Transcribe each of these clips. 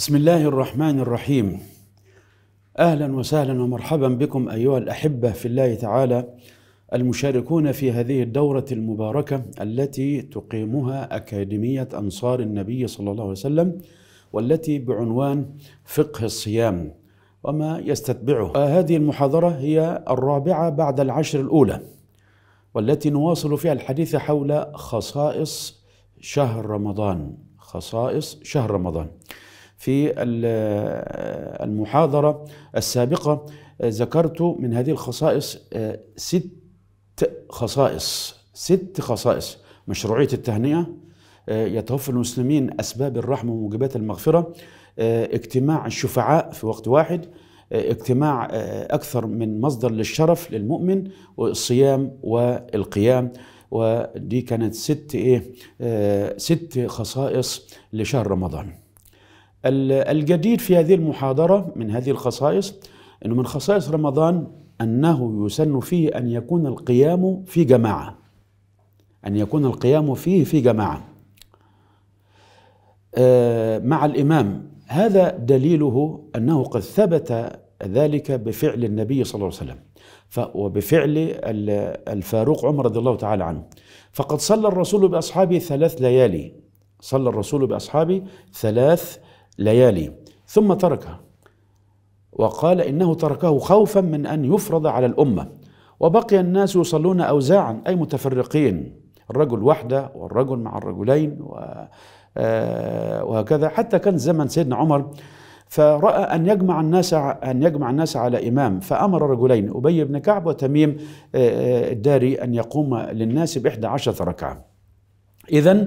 بسم الله الرحمن الرحيم اهلا وسهلا ومرحبا بكم ايها الاحبه في الله تعالى المشاركون في هذه الدوره المباركه التي تقيمها اكاديميه انصار النبي صلى الله عليه وسلم والتي بعنوان فقه الصيام وما يستتبعه هذه المحاضره هي الرابعه بعد العشر الاولى والتي نواصل فيها الحديث حول خصائص شهر رمضان خصائص شهر رمضان في آه، المحاضرة السابقة آه، ذكرت من هذه الخصائص آه، ست خصائص ست خصائص مشروعية التهنئة يتوفر المسلمين أسباب الرحمة وموجبات المغفرة اجتماع الشفعاء في وقت واحد اجتماع أكثر من مصدر للشرف للمؤمن والصيام والقيام ودي كانت ست إيه ست خصائص لشهر رمضان الجديد في هذه المحاضرة من هذه الخصائص أنه من خصائص رمضان أنه يسن فيه أن يكون القيام في جماعة أن يكون القيام فيه في جماعة آه، مع الإمام هذا دليله أنه قد ثبت ذلك بفعل النبي صلى الله عليه وسلم وبفعل الفاروق عمر رضي الله تعالى عنه فقد صلى الرسول بأصحابه ثلاث ليالي صلى الرسول بأصحابه ثلاث ليالي ثم تركها وقال إنه تركه خوفا من أن يفرض على الأمة وبقي الناس يصلون أوزاعا أي متفرقين الرجل وحده والرجل مع الرجلين آه، وهكذا حتى كان زمن سيدنا عمر فرأى أن يجمع الناس أن يجمع الناس على إمام فأمر رجلين أبي بن كعب وتميم آه، آه، الداري أن يقوم للناس بإحدى عشرة ركعة إذا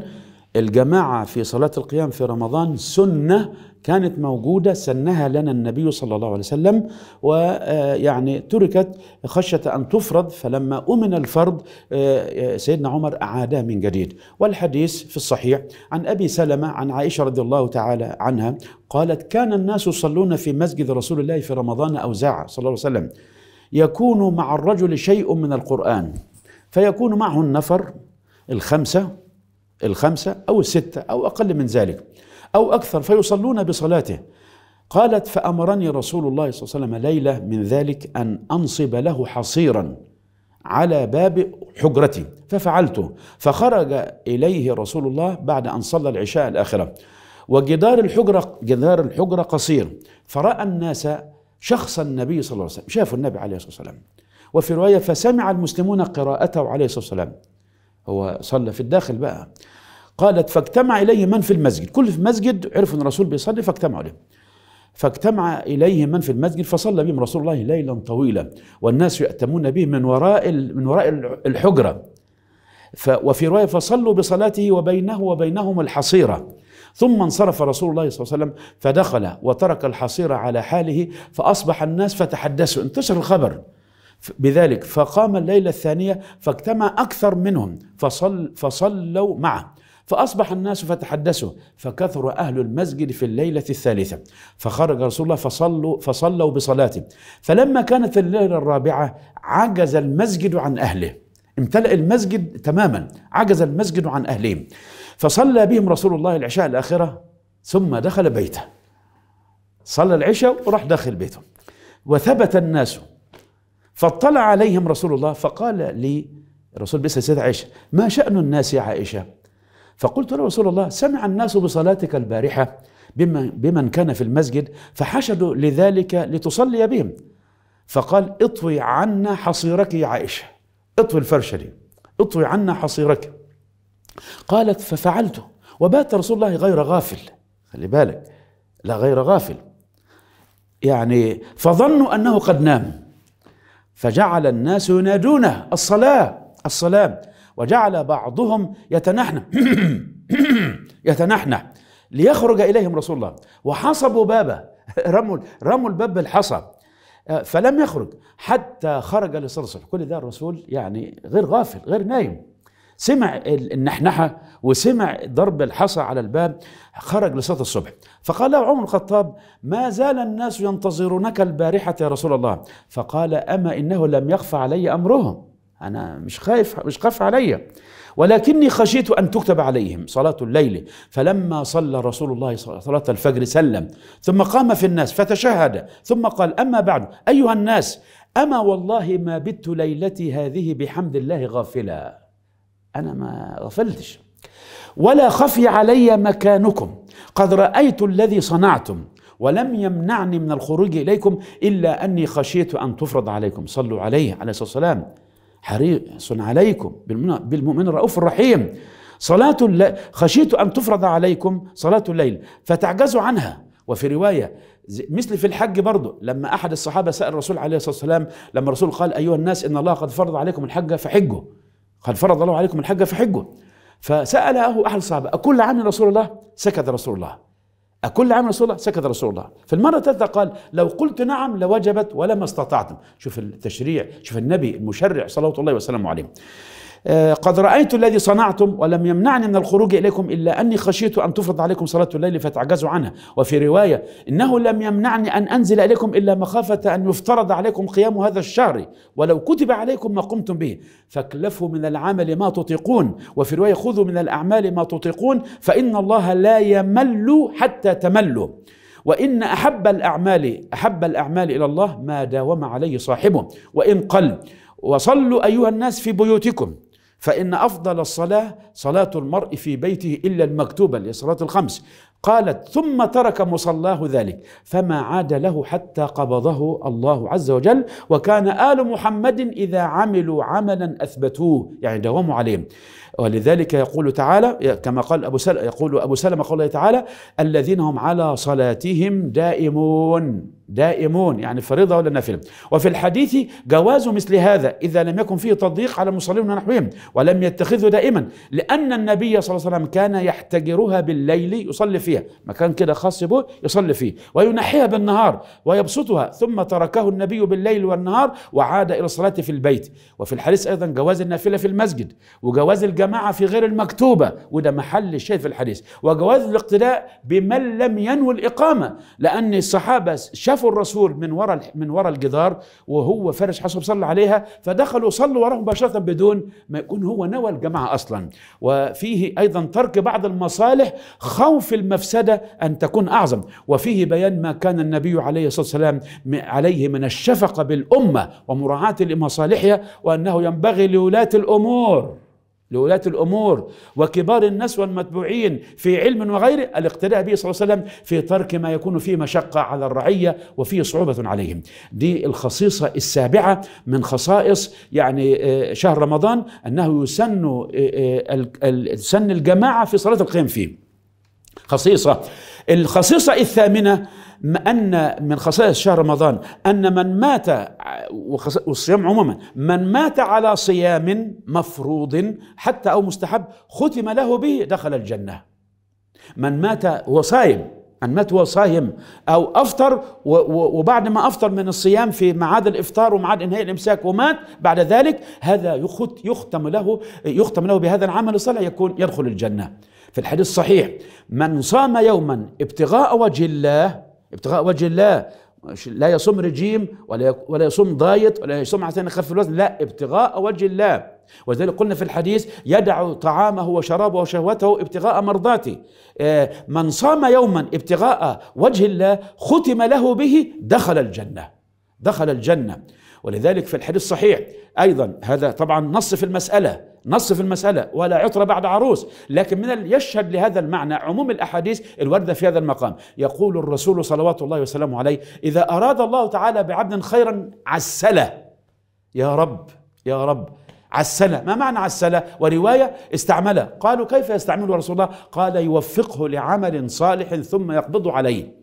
الجماعة في صلاة القيام في رمضان سنة كانت موجودة سنها لنا النبي صلى الله عليه وسلم ويعني آه، تركت خشية أن تفرض فلما أمن الفرض آه، آه، سيدنا عمر أعادها من جديد والحديث في الصحيح عن أبي سلمة عن عائشة رضي الله تعالى عنها قالت كان الناس يصلون في مسجد رسول الله في رمضان أوزاعة صلى الله عليه وسلم يكون مع الرجل شيء من القرآن فيكون معه النفر الخمسة الخمسة أو الستة أو أقل من ذلك أو أكثر فيصلون بصلاته قالت فأمرني رسول الله صلى الله عليه وسلم ليلة من ذلك أن أنصب له حصيرا على باب حجرتي ففعلته فخرج إليه رسول الله بعد أن صلى العشاء الآخرة وجدار الحجرة جدار الحجرة قصير فرأى الناس شخص النبي صلى الله عليه وسلم شافوا النبي عليه الصلاة والسلام وفي رواية فسمع المسلمون قراءته عليه الصلاة والسلام هو صلى في الداخل بقى قالت فاجتمع إليه من في المسجد كل في المسجد عرفوا أن الرسول بيصلي فاجتمعوا له فاجتمع إليه من في المسجد فصلى بهم رسول الله ليلا طويلا والناس يأتمون به من وراء من وراء الحجرة ف وفي رواية فصلوا بصلاته وبينه وبينهم الحصيرة ثم انصرف رسول الله صلى الله عليه وسلم فدخل وترك الحصيرة على حاله فأصبح الناس فتحدثوا انتشر الخبر بذلك فقام الليلة الثانية فاجتمع أكثر منهم فصل فصلوا معه فأصبح الناس فتحدثوا فكثر أهل المسجد في الليلة الثالثة فخرج رسول الله فصلوا, فصلوا بصلاته فلما كانت الليلة الرابعة عجز المسجد عن أهله امتلأ المسجد تماما عجز المسجد عن أهلهم فصلى بهم رسول الله العشاء الآخرة ثم دخل بيته صلى العشاء وراح داخل بيته وثبت الناس فاطلع عليهم رسول الله فقال لي الرسول بس سيدة عائشة ما شأن الناس يا عائشة فقلت له رسول الله سمع الناس بصلاتك البارحة بمن كان في المسجد فحشدوا لذلك لتصلي بهم فقال اطوي عنا حصيرك يا عائشة اطوي الفرشة دي اطوي عنا حصيرك قالت ففعلته وبات رسول الله غير غافل خلي بالك لا غير غافل يعني فظنوا أنه قد نام فجعل الناس ينادونه الصلاة الصلاة وجعل بعضهم يتنحنى يتنحنى ليخرج إليهم رسول الله وحصبوا بابه رموا رموا الباب بالحصى آه، فلم يخرج حتى خرج لصلصل كل ده الرسول يعني غير غافل غير نايم سمع النحنحة وسمع ضرب الحصى على الباب خرج لصلاة الصبح فقال له عمر الخطاب ما زال الناس ينتظرونك البارحة يا رسول الله فقال أما إنه لم يخف علي أمرهم أنا مش خايف مش خاف علي ولكني خشيت أن تكتب عليهم صلاة الليل فلما صلى رسول الله صلاة الفجر سلم ثم قام في الناس فتشهد ثم قال أما بعد أيها الناس أما والله ما بت ليلتي هذه بحمد الله غافلا أنا ما غفلتش ولا خفي علي مكانكم قد رأيت الذي صنعتم ولم يمنعني من الخروج إليكم إلا أني خشيت أن تفرض عليكم صلوا عليه عليه الصلاة والسلام حريص عليكم بالمؤمن الرؤوف الرحيم صلاة الل... خشيت أن تفرض عليكم صلاة الليل فتعجزوا عنها وفي رواية مثل في الحج برضه لما أحد الصحابة سأل الرسول عليه الصلاة والسلام لما الرسول قال أيها الناس إن الله قد فرض عليكم الحج فحجوا قد فرض الله عليكم الحج فحجوا فسأله أحد الصحابة أكل عام رسول الله سكت رسول الله أكل عام رسول الله سكت رسول الله في المرة الثالثة قال لو قلت نعم لوجبت ولما استطعتم شوف التشريع شوف النبي المشرع صلوات الله وسلامه عليه آه، قد رأيت الذي صنعتم ولم يمنعني من الخروج إليكم إلا أني خشيت أن تفرض عليكم صلاة الليل فتعجزوا عنها وفي رواية إنه لم يمنعني أن أنزل إليكم إلا مخافة أن يفترض عليكم قيام هذا الشهر ولو كتب عليكم ما قمتم به فاكلفوا من العمل ما تطيقون وفي رواية خذوا من الأعمال ما تطيقون فإن الله لا يمل حتى تملوا وإن أحب الأعمال أحب الأعمال إلى الله ما داوم عليه صاحبه وإن قل وصلوا أيها الناس في بيوتكم فإن أفضل الصلاة صلاة المرء في بيته إلا المكتوبة لصلاة الخمس قالت ثم ترك مصلاه ذلك فما عاد له حتى قبضه الله عز وجل وكان آل محمد إذا عملوا عملا أثبتوه يعني داوموا عليه ولذلك يقول تعالى كما قال أبو سلمة يقول أبو سلمة قوله تعالى الذين هم على صلاتهم دائمون دائمون يعني فريضة ولا نافلة وفي الحديث جواز مثل هذا إذا لم يكن فيه تضييق على المصلين ونحوهم ولم يتخذه دائما لأن النبي صلى الله عليه وسلم كان يحتجرها بالليل يصلي فيها مكان كده خاص به يصلي فيه وينحيها بالنهار ويبسطها ثم تركه النبي بالليل والنهار وعاد إلى الصلاة في البيت وفي الحديث أيضا جواز النافلة في المسجد وجواز الجماعة في غير المكتوبة وده محل الشيء في الحديث وجواز الاقتداء بمن لم ينوي الإقامة لأن الصحابة شك شافوا الرسول من وراء من وراء الجدار وهو فارش حسن صلى عليها فدخلوا صلوا وراه مباشره بدون ما يكون هو نوى الجماعه اصلا وفيه ايضا ترك بعض المصالح خوف المفسده ان تكون اعظم وفيه بيان ما كان النبي عليه الصلاه والسلام عليه من الشفقه بالامه ومراعاه لمصالحها وانه ينبغي لولاه الامور لولاة الأمور وكبار الناس والمتبوعين في علم وغيره الاقتداء به صلى الله عليه وسلم في ترك ما يكون فيه مشقة على الرعية وفيه صعوبة عليهم دي الخصيصة السابعة من خصائص يعني آه، شهر رمضان أنه يسن آه، آه، سن الجماعة في صلاة القيام فيه خصيصة الخصيصة الثامنة أن من خصائص شهر رمضان أن من مات والصيام عموما من مات على صيام مفروض حتى أو مستحب ختم له به دخل الجنة من مات وصايم صايم أن مات وصايم صايم أو أفطر وبعد ما أفطر من الصيام في معاد الإفطار ومعاد إنهاء الإمساك ومات بعد ذلك هذا يختم له يختم له بهذا العمل الصالح يكون يدخل الجنة في الحديث الصحيح من صام يوما ابتغاء وجه الله ابتغاء وجه الله لا يصوم رجيم ولا ولا يصوم دايت ولا يصوم عشان يخفف الوزن لا ابتغاء وجه الله ولذلك قلنا في الحديث يدع طعامه وشرابه وشهوته ابتغاء مرضاته آه، من صام يوما ابتغاء وجه الله ختم له به دخل الجنة دخل الجنة ولذلك في الحديث الصحيح أيضا هذا طبعا نص في المسألة نص في المسألة ولا عطر بعد عروس لكن من يشهد لهذا المعنى عموم الأحاديث الوردة في هذا المقام يقول الرسول صلوات الله وسلامه عليه إذا أراد الله تعالى بعبد خيرا عسله يا رب يا رب عسله ما معنى عسله ورواية استعمله قالوا كيف يستعمل رسول الله قال يوفقه لعمل صالح ثم يقبض عليه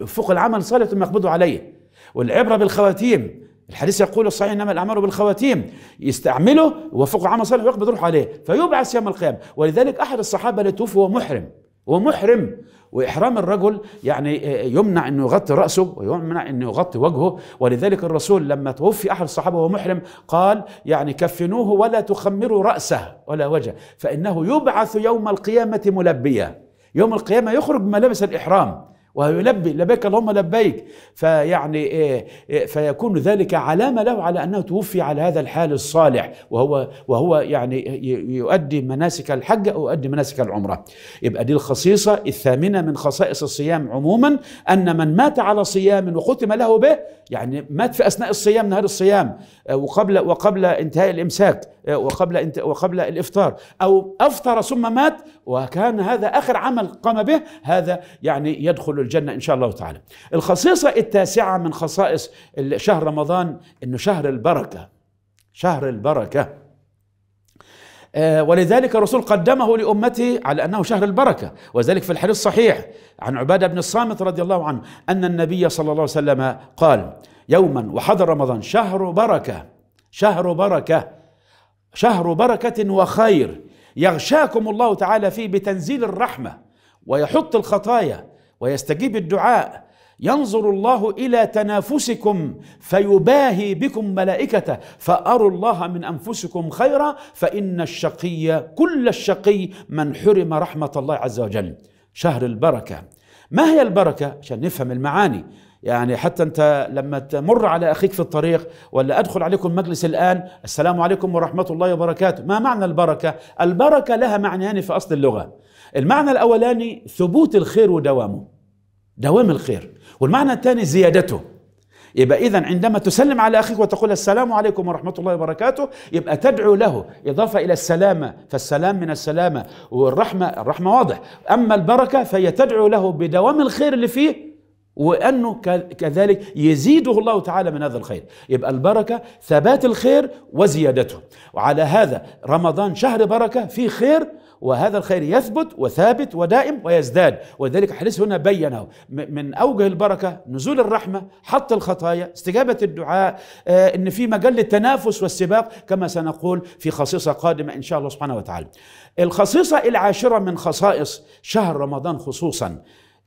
يوفقه العمل صالح ثم يقبض عليه والعبرة بالخواتيم الحديث يقول الصحيح انما الاعمال بالخواتيم يستعمله وفقه عمل صالح ويقبض روحه عليه فيبعث يوم القيامه ولذلك احد الصحابه اللي توفي هو محرم هو محرم واحرام الرجل يعني يمنع انه يغطي راسه ويمنع انه يغطي وجهه ولذلك الرسول لما توفي احد الصحابه وهو محرم قال يعني كفنوه ولا تخمروا راسه ولا وجهه فانه يبعث يوم القيامه ملبيا يوم القيامه يخرج بملابس الاحرام ويلبي لبيك اللهم لبيك فيعني إيه، إيه، فيكون ذلك علامه له على انه توفي على هذا الحال الصالح وهو وهو يعني يؤدي مناسك الحج او يؤدي مناسك العمره يبقى دي الخصيصه الثامنه من خصائص الصيام عموما ان من مات على صيام وختم له به يعني مات في اثناء الصيام نهار الصيام آه، وقبل وقبل انتهاء الامساك آه، وقبل وقبل الافطار او افطر ثم مات وكان هذا آخر عمل قام به هذا يعني يدخل الجنة إن شاء الله تعالى الخصيصة التاسعة من خصائص شهر رمضان أنه شهر البركة شهر البركة آه، ولذلك الرسول قدمه لأمته على أنه شهر البركة وذلك في الحديث الصحيح عن عبادة بن الصامت رضي الله عنه أن النبي صلى الله عليه وسلم قال يوما وحضر رمضان شهر بركة شهر بركة شهر بركة وخير يغشاكم الله تعالى فيه بتنزيل الرحمه ويحط الخطايا ويستجيب الدعاء ينظر الله الى تنافسكم فيباهي بكم ملائكته فاروا الله من انفسكم خيرا فان الشقي كل الشقي من حرم رحمه الله عز وجل شهر البركه ما هي البركه عشان نفهم المعاني يعني حتى انت لما تمر على اخيك في الطريق ولا ادخل عليكم مجلس الان السلام عليكم ورحمه الله وبركاته ما معنى البركه البركه لها معنيان في اصل اللغه المعنى الاولاني ثبوت الخير ودوامه دوام الخير والمعنى الثاني زيادته يبقى اذا عندما تسلم على اخيك وتقول السلام عليكم ورحمه الله وبركاته يبقى تدعو له اضافه الى السلامه فالسلام من السلامه والرحمه الرحمه واضح اما البركه فهي تدعو له بدوام الخير اللي فيه وأنه كذلك يزيده الله تعالى من هذا الخير يبقى البركة ثبات الخير وزيادته وعلى هذا رمضان شهر بركة فيه خير وهذا الخير يثبت وثابت ودائم ويزداد ولذلك حديث هنا بينه من أوجه البركة نزول الرحمة حط الخطايا استجابة الدعاء آه، إن في مجال التنافس والسباق كما سنقول في خصيصة قادمة إن شاء الله سبحانه وتعالى الخصيصة العاشرة من خصائص شهر رمضان خصوصاً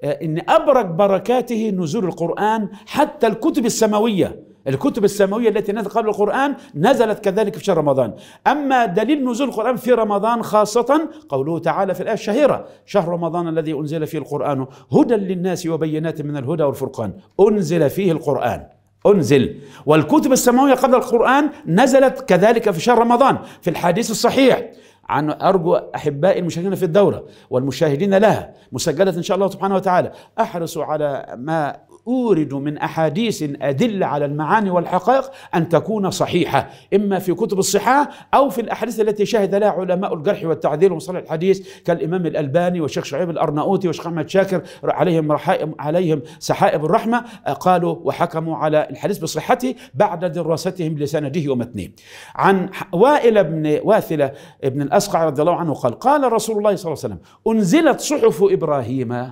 آه، ان ابرك بركاته نزول القران حتى الكتب السماويه الكتب السماويه التي نزلت قبل القران نزلت كذلك في شهر رمضان اما دليل نزول القران في رمضان خاصه قوله تعالى في الايه الشهيره شهر رمضان الذي انزل فيه القران هدى للناس وبينات من الهدى والفرقان انزل فيه القران أنزل والكتب السماوية قبل القرآن نزلت كذلك في شهر رمضان في الحديث الصحيح عن أرجو أحبائي المشاهدين في الدورة والمشاهدين لها مسجلة إن شاء الله سبحانه وتعالى أحرصوا على ما أورد من أحاديث أدلة على المعاني والحقائق أن تكون صحيحة إما في كتب الصحاح أو في الأحاديث التي شهد لها علماء الجرح والتعديل ومصالح الحديث كالإمام الألباني والشيخ شعيب الأرناؤوطي والشيخ أحمد شاكر عليهم رحائم عليهم سحائب الرحمة قالوا وحكموا على الحديث بصحته بعد دراستهم لسنده ومتنه عن وائل بن واثلة بن الأسقع رضي الله عنه قال قال رسول الله صلى الله عليه وسلم أنزلت صحف إبراهيم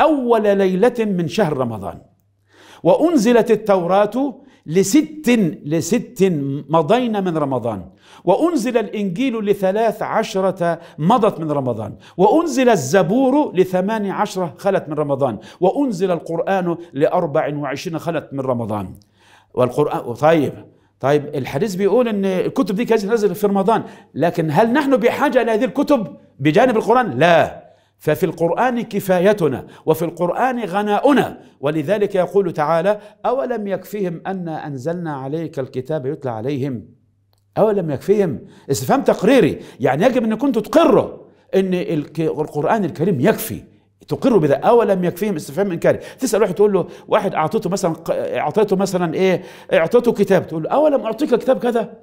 أول ليلة من شهر رمضان وأنزلت التوراة لست لست مضينا من رمضان وأنزل الإنجيل لثلاث عشرة مضت من رمضان وأنزل الزبور لثمان عشرة خلت من رمضان وأنزل القرآن لأربع وعشرين خلت من رمضان والقرآن طيب طيب الحديث بيقول ان الكتب دي كانت نزلت في رمضان لكن هل نحن بحاجه الى هذه الكتب بجانب القران لا ففي القرآن كفايتنا وفي القرآن غناؤنا ولذلك يقول تعالى أولم يكفهم أن أنزلنا عليك الكتاب يتلى عليهم أولم يكفهم استفهام تقريري يعني يجب أن كنت تقر أن القرآن الكريم يكفي تقر بذا اولم يكفهم استفهام انكاري تسال واحد تقول له واحد اعطيته مثلا اعطيته مثلا ايه اعطيته كتاب تقول له اولم اعطيك كتاب كذا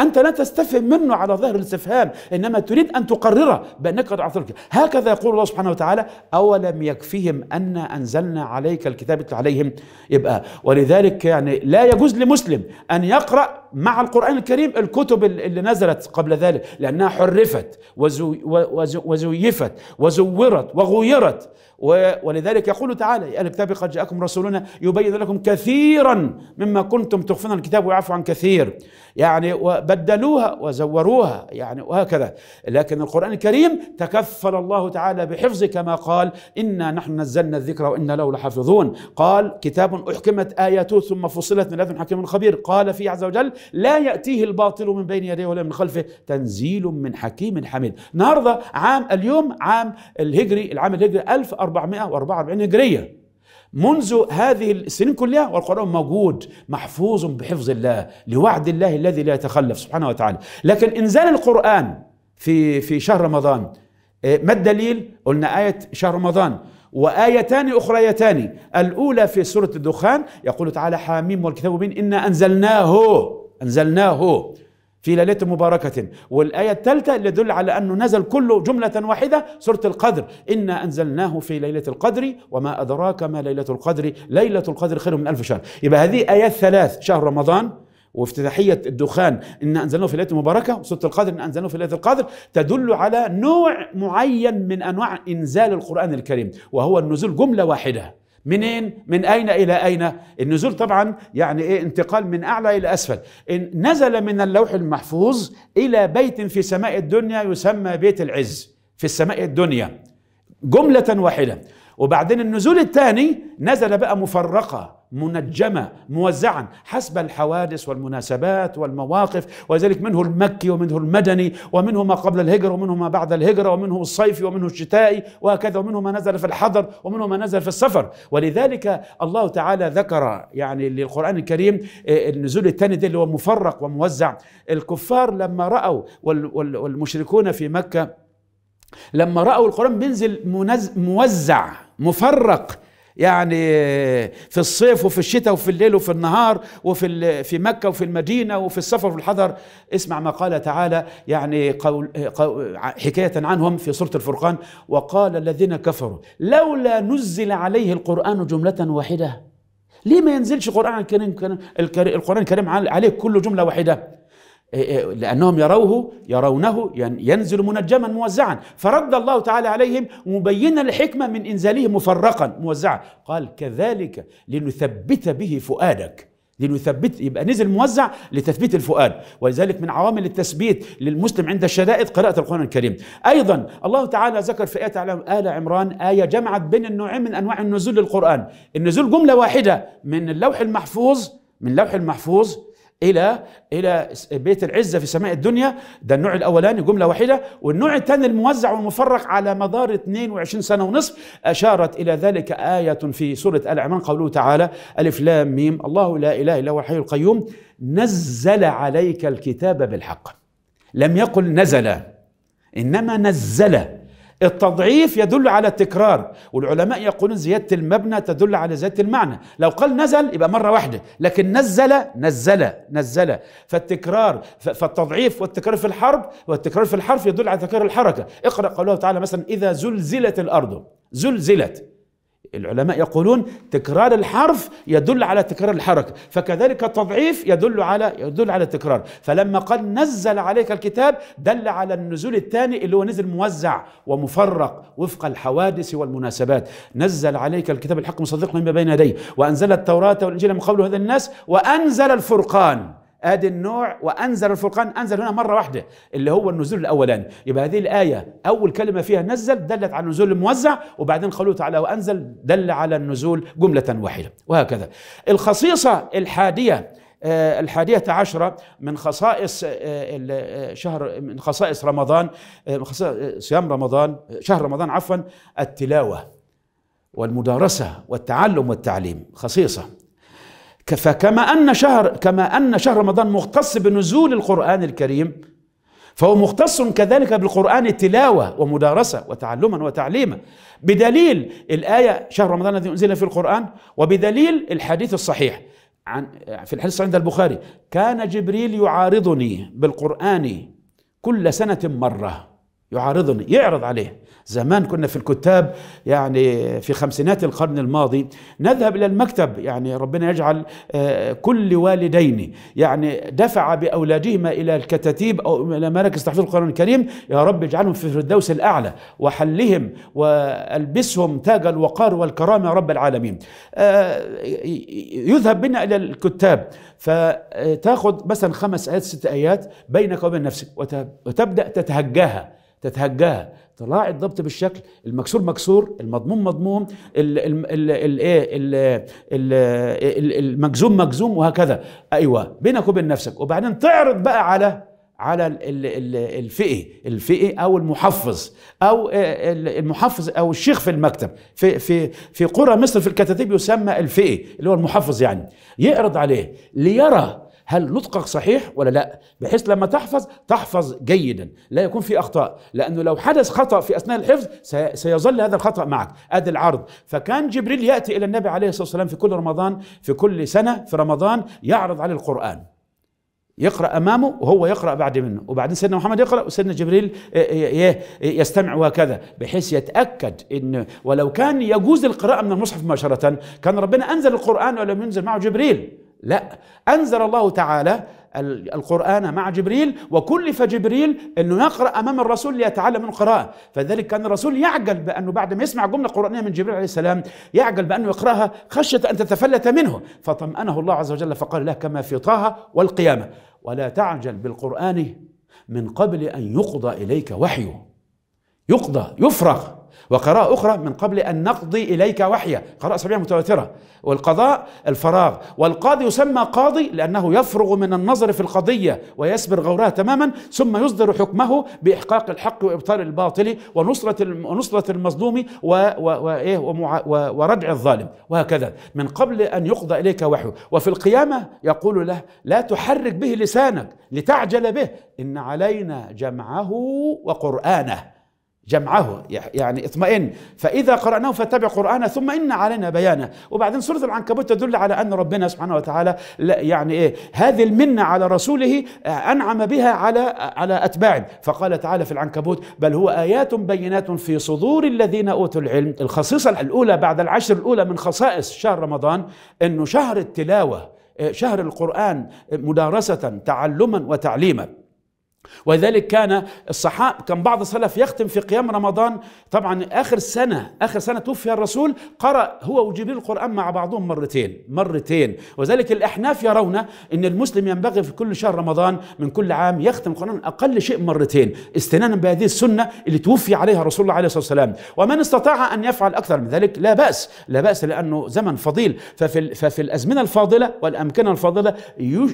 أنت لا تستفهم منه على ظهر الاستفهام إنما تريد أن تقرره بأنك قد أعطيتك هكذا يقول الله سبحانه وتعالى أولم يكفهم أن أنزلنا عليك الكتاب عليهم يبقى ولذلك يعني لا يجوز لمسلم أن يقرأ مع القرآن الكريم الكتب اللي نزلت قبل ذلك لأنها حرفت وزيفت وزورت وغيرت ولذلك يقول تعالى يا أهل الكتاب قد جاءكم رسولنا يبين لكم كثيرا مما كنتم تخفون الكتاب ويعفو عن كثير يعني وبدلوها وزوروها يعني وهكذا لكن القرآن الكريم تكفل الله تعالى بحفظه كما قال إنا نحن نزلنا الذكر وإنا له لحافظون قال كتاب أحكمت آياته ثم فصلت من لدن حكيم خبير قال فيه عز وجل لا يأتيه الباطل من بين يديه ولا من خلفه تنزيل من حكيم حميد النهاردة عام اليوم عام الهجري العام الهجري 1444 هجرية منذ هذه السنين كلها والقرآن موجود محفوظ بحفظ الله لوعد الله الذي لا يتخلف سبحانه وتعالى لكن إنزال القرآن في في شهر رمضان آه، ما الدليل؟ قلنا آية شهر رمضان وآيتان أخريتان الأولى في سورة الدخان يقول تعالى حاميم والكتاب مبين إنا أنزلناه أنزلناه في ليلة مباركة والآية الثالثة اللي تدل على أنه نزل كله جملة واحدة سورة القدر إنا أنزلناه في ليلة القدر وما أدراك ما ليلة القدر ليلة القدر خير من ألف شهر يبقى هذه آيات ثلاث شهر رمضان وافتتاحية الدخان إن أنزلناه في ليلة مباركة وسورة القدر إن أنزلناه في ليلة القدر تدل على نوع معين من أنواع إنزال القرآن الكريم وهو النزول جملة واحدة منين من اين الى اين النزول طبعا يعني ايه انتقال من اعلى الى اسفل إن نزل من اللوح المحفوظ الى بيت في سماء الدنيا يسمى بيت العز في السماء الدنيا جمله واحده وبعدين النزول الثاني نزل بقى مفرقه منجمة موزعا حسب الحوادث والمناسبات والمواقف وذلك منه المكي ومنه المدني ومنه ما قبل الهجرة ومنه ما بعد الهجرة ومنه الصيفي ومنه الشتائي وهكذا ومنه ما نزل في الحضر ومنه ما نزل في السفر ولذلك الله تعالى ذكر يعني للقرآن الكريم آه، النزول الثاني ده اللي هو مفرق وموزع الكفار لما رأوا والمشركون في مكة لما رأوا القرآن بينزل موزع مفرق يعني في الصيف وفي الشتاء وفي الليل وفي النهار وفي في مكه وفي المدينه وفي السفر وفي الحضر اسمع ما قال تعالى يعني قول حكايه عنهم في سوره الفرقان وقال الذين كفروا لولا نزل عليه القران جمله واحده ليه ما ينزلش القران الكريم القران الكريم عليه كله جمله واحده إيه، إيه، لأنهم يروه يرونه ينزل منجما موزعا فرد الله تعالى عليهم مبينا الحكمة من إنزاله مفرقا موزعا قال كذلك لنثبت به فؤادك لنثبت يبقى نزل موزع لتثبيت الفؤاد ولذلك من عوامل التثبيت للمسلم عند الشدائد قراءة القرآن الكريم أيضا الله تعالى ذكر في آية آل عمران آية جمعت بين النوعين من أنواع النزول للقرآن النزول جملة واحدة من اللوح المحفوظ من اللوح المحفوظ الى الى بيت العزه في سماء الدنيا ده النوع الاولاني جمله واحده والنوع الثاني الموزع والمفرق على مدار 22 سنه ونصف اشارت الى ذلك ايه في سوره ال عمران قوله تعالى الف لام ميم الله لا اله الا هو الحي القيوم نزل عليك الكتاب بالحق لم يقل نزل انما نزل التضعيف يدل على التكرار والعلماء يقولون زيادة المبنى تدل على زيادة المعنى لو قال نزل يبقى مرة واحدة لكن نزل نزل نزل فالتكرار فالتضعيف والتكرار في الحرب والتكرار في الحرف يدل على تكرار الحركة اقرأ قوله تعالى مثلا إذا زلزلت الأرض زلزلت العلماء يقولون تكرار الحرف يدل على تكرار الحركة فكذلك التضعيف يدل على يدل على التكرار فلما قال نزل عليك الكتاب دل على النزول الثاني اللي هو نزل موزع ومفرق وفق الحوادث والمناسبات نزل عليك الكتاب الحق مصدقا لما بين يديه وأنزل التوراة والإنجيل من قبل هذا الناس وأنزل الفرقان ادي النوع وانزل الفرقان انزل هنا مره واحده اللي هو النزول الاولاني يبقى هذه الايه اول كلمه فيها نزل دلت على النزول الموزع وبعدين قوله تعالى وانزل دل على النزول جمله واحده وهكذا الخصيصه الحاديه آه، الحادية عشرة من خصائص آه، آه، شهر من خصائص رمضان صيام رمضان شهر رمضان عفوا التلاوة والمدارسة والتعلم والتعليم خصيصة فكما أن شهر كما أن شهر رمضان مختص بنزول القرآن الكريم فهو مختص كذلك بالقرآن تلاوة ومدارسة وتعلما وتعليما بدليل الآية شهر رمضان الذي أنزل في القرآن وبدليل الحديث الصحيح عن في الحديث عند البخاري كان جبريل يعارضني بالقرآن كل سنة مرة يعارضني يعرض عليه زمان كنا في الكتاب يعني في خمسينات القرن الماضي نذهب إلى المكتب يعني ربنا يجعل آه، كل والدين يعني دفع بأولادهما إلى الكتاتيب أو إلى مراكز تحفيظ القرآن الكريم يا رب اجعلهم في الفردوس الأعلى وحلهم وألبسهم تاج الوقار والكرامة يا رب العالمين آه، يذهب بنا إلى الكتاب فتاخذ مثلا خمس آيات ست آيات بينك وبين نفسك وتبدأ تتهجاها تتهجها طلع الضبط بالشكل المكسور مكسور المضموم مضموم الايه المجزوم مجزوم وهكذا ايوه بينك وبين نفسك وبعدين تعرض بقى على على الفئه الفئه او المحفظ او إيه، المحفظ او الشيخ في المكتب في في في قرى مصر في الكتاتيب يسمى الفئه اللي هو المحفظ يعني يعرض عليه ليرى هل نطقك صحيح ولا لا بحيث لما تحفظ تحفظ جيدا لا يكون في اخطاء لانه لو حدث خطا في اثناء الحفظ سيظل هذا الخطا معك ادي العرض فكان جبريل ياتي الى النبي عليه الصلاه والسلام في كل رمضان في كل سنه في رمضان يعرض عليه القران يقرا امامه وهو يقرا بعد منه وبعدين سيدنا محمد يقرا وسيدنا جبريل آه، آه، يستمع وهكذا بحيث يتاكد ان ولو كان يجوز القراءه من المصحف مباشره كان ربنا انزل القران ولم ينزل معه جبريل لا أنزل الله تعالى القرآن مع جبريل وكلف جبريل أنه يقرأ أمام الرسول ليتعلم من القراءة فذلك كان الرسول يعجل بأنه بعد ما يسمع جملة قرآنية من جبريل عليه السلام يعجل بأنه يقرأها خشية أن تتفلت منه فطمأنه الله عز وجل فقال له كما في طه والقيامة ولا تعجل بالقرآن من قبل أن يقضى إليك وحيه يقضى يفرغ وقراءة أخرى من قبل أن نقضي إليك وحيا قراءة صحيحة متواترة والقضاء الفراغ والقاضي يسمى قاضي لأنه يفرغ من النظر في القضية ويسبر غورها تماما ثم يصدر حكمه بإحقاق الحق وإبطال الباطل ونصرة ونصرة المظلوم إيه، وردع الظالم وهكذا من قبل أن يقضى إليك وحيه وفي القيامة يقول له لا تحرك به لسانك لتعجل به إن علينا جمعه وقرآنه جمعه يعني اطمئن فإذا قرأناه فاتبع قرآنه ثم إن علينا بيانه وبعدين سورة العنكبوت تدل على أن ربنا سبحانه وتعالى يعني إيه هذه المنة على رسوله آه، أنعم بها على آه، على أتباعه فقال تعالى في العنكبوت بل هو آيات بينات في صدور الذين أوتوا العلم الخصيصة الأولى بعد العشر الأولى من خصائص شهر رمضان أنه شهر التلاوة آه، شهر القرآن مدارسة تعلما وتعليما ولذلك كان الصحاء كان بعض السلف يختم في قيام رمضان طبعا آخر سنة آخر سنة توفي الرسول قرأ هو وجبريل القرآن مع بعضهم مرتين مرتين وذلك الأحناف يرون أن المسلم ينبغي في كل شهر رمضان من كل عام يختم القرآن أقل شيء مرتين استنانا بهذه السنة اللي توفي عليها رسول الله عليه الصلاة والسلام ومن استطاع أن يفعل أكثر من ذلك لا بأس لا بأس لأنه زمن فضيل ففي, ففي الأزمنة الفاضلة والأمكنة الفاضلة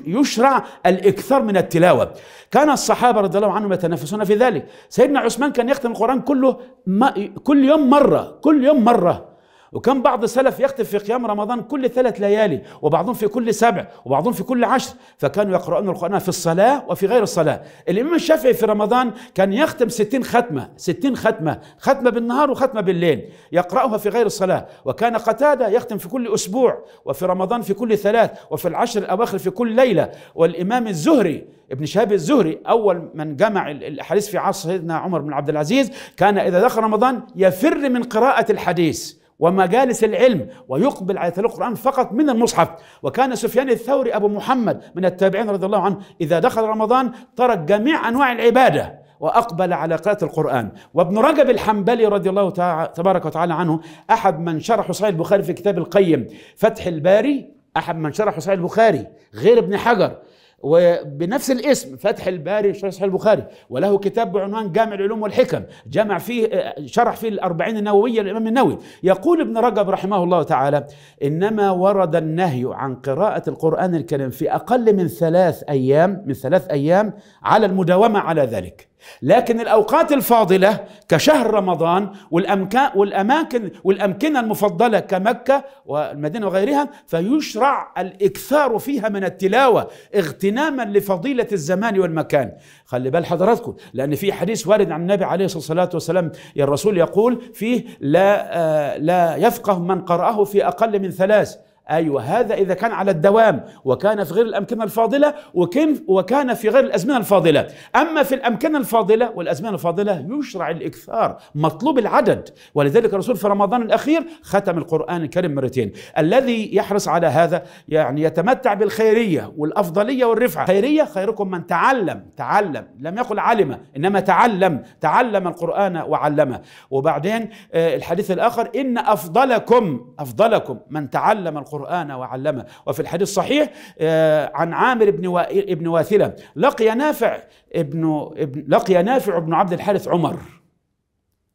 يشرع الإكثار من التلاوة كان الصحاء الصحابه رضي الله عنهم يتنافسون في ذلك سيدنا عثمان كان يختم القران كله ما كل يوم مره كل يوم مره وكان بعض السلف يختم في قيام رمضان كل ثلاث ليالي وبعضهم في كل سبع وبعضهم في كل عشر فكانوا يقرؤون القرآن في الصلاة وفي غير الصلاة الإمام الشافعي في رمضان كان يختم ستين ختمة ستين ختمة ختمة بالنهار وختمة بالليل يقرأها في غير الصلاة وكان قتادة يختم في كل أسبوع وفي رمضان في كل ثلاث وفي العشر الأواخر في كل ليلة والإمام الزهري ابن شهاب الزهري اول من جمع الاحاديث في عصر سيدنا عمر بن عبد العزيز كان اذا دخل رمضان يفر من قراءه الحديث ومجالس العلم ويقبل على تلاوة القرآن فقط من المصحف وكان سفيان الثوري أبو محمد من التابعين رضي الله عنه إذا دخل رمضان ترك جميع أنواع العبادة وأقبل على قراءة القرآن وابن رجب الحنبلي رضي الله تبارك وتعالى عنه أحد من شرح صحيح البخاري في كتاب القيم فتح الباري أحد من شرح صحيح البخاري غير ابن حجر وبنفس الاسم فتح الباري شرح صحيح البخاري وله كتاب بعنوان جامع العلوم والحكم جمع فيه آه، شرح فيه الأربعين النووية للإمام النووي يقول ابن رجب رحمه الله تعالى إنما ورد النهي عن قراءة القرآن الكريم في أقل من ثلاث أيام من ثلاث أيام على المداومة على ذلك لكن الأوقات الفاضلة كشهر رمضان والأمكان والأماكن والأمكنة المفضلة كمكة والمدينة وغيرها فيشرع الإكثار فيها من التلاوة اغتناما لفضيلة الزمان والمكان خلي بال حضراتكم لأن في حديث وارد عن النبي عليه الصلاة والسلام الرسول يقول فيه لا, آه، لا يفقه من قرأه في أقل من ثلاث أيوة هذا إذا كان على الدوام وكان في غير الأمكنة الفاضلة وكان, وكان في غير الأزمنة الفاضلة أما في الأمكنة الفاضلة والأزمنة الفاضلة يشرع الإكثار مطلوب العدد ولذلك الرسول في رمضان الأخير ختم القرآن الكريم مرتين الذي يحرص على هذا يعني يتمتع بالخيرية والأفضلية والرفعة خيرية خيركم من تعلم تعلم لم يقل علم إنما تعلم تعلم القرآن وعلمه وبعدين آه، الحديث الآخر إن أفضلكم أفضلكم من تعلم القرآن القرآن وعلمه وفي الحديث الصحيح آه، عن عامر بن ابن واثلة لقي نافع ابن, ابن لقي نافع بن عبد الحارث عمر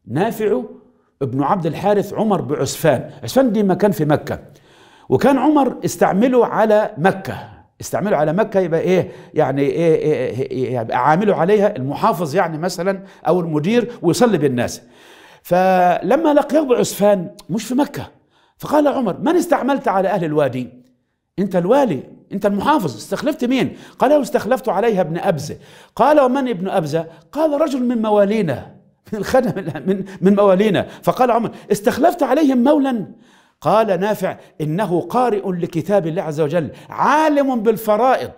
نافع ابن عبد الحارث عمر بعسفان عسفان دي مكان في مكة وكان عمر استعمله على مكة استعمله على مكة يبقى إيه يعني إيه, إيه يبقى إيه، يعني عامله عليها المحافظ يعني مثلا أو المدير ويصلي بالناس فلما لقيه بعسفان مش في مكة فقال عمر من استعملت على أهل الوادي أنت الوالي أنت المحافظ استخلفت مين قال له استخلفت عليها ابن أبزة قال ومن ابن أبزة قال رجل من موالينا من الخدم من, من موالينا فقال عمر استخلفت عليهم مولا قال نافع إنه قارئ لكتاب الله عز وجل عالم بالفرائض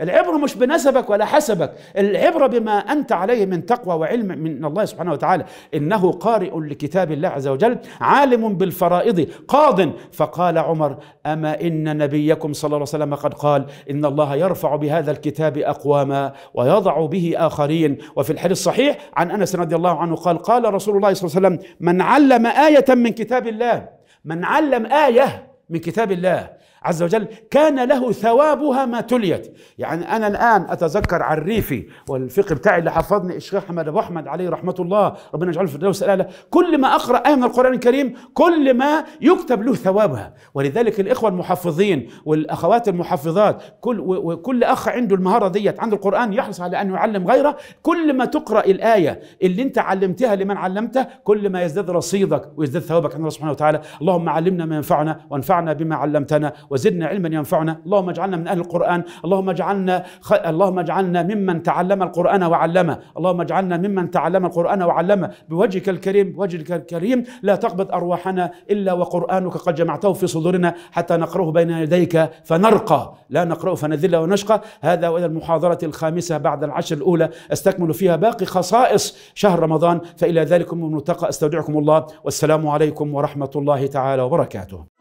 العبرة مش بنسبك ولا حسبك العبرة بما أنت عليه من تقوى وعلم من الله سبحانه وتعالى إنه قارئ لكتاب الله عز وجل عالم بالفرائض قاض فقال عمر أما إن نبيكم صلى الله عليه وسلم قد قال إن الله يرفع بهذا الكتاب أقواما ويضع به آخرين وفي الحديث الصحيح عن أنس رضي الله عنه قال قال رسول الله صلى الله عليه وسلم من علم آية من كتاب الله من علم آية من كتاب الله عز وجل كان له ثوابها ما تليت يعني أنا الآن أتذكر عريفي والفقه بتاعي اللي حفظني الشيخ أحمد أبو أحمد عليه رحمة الله ربنا يجعله في الدوس الآلة كل ما أقرأ آية من القرآن الكريم كل ما يكتب له ثوابها ولذلك الإخوة المحفظين والأخوات المحفظات كل وكل أخ عنده المهارة ديت عنده القرآن يحرص على أن يعلم غيره كل ما تقرأ الآية اللي أنت علمتها لمن علمته كل ما يزداد رصيدك ويزداد ثوابك عند الله سبحانه وتعالى اللهم علمنا ما ينفعنا وانفعنا بما علمتنا وزدنا علما ينفعنا اللهم اجعلنا من اهل القران اللهم اجعلنا خ... اللهم اجعلنا ممن تعلم القران وعلمه اللهم اجعلنا ممن تعلم القران وعلمه بوجهك الكريم بوجهك الكريم لا تقبض ارواحنا الا وقرانك قد جمعته في صدورنا حتى نقراه بين يديك فنرقى لا نقراه فنذل ونشقى هذا والى المحاضره الخامسه بعد العشر الاولى استكمل فيها باقي خصائص شهر رمضان فإلى ذلك من أستودعكم الله والسلام عليكم ورحمة الله تعالى وبركاته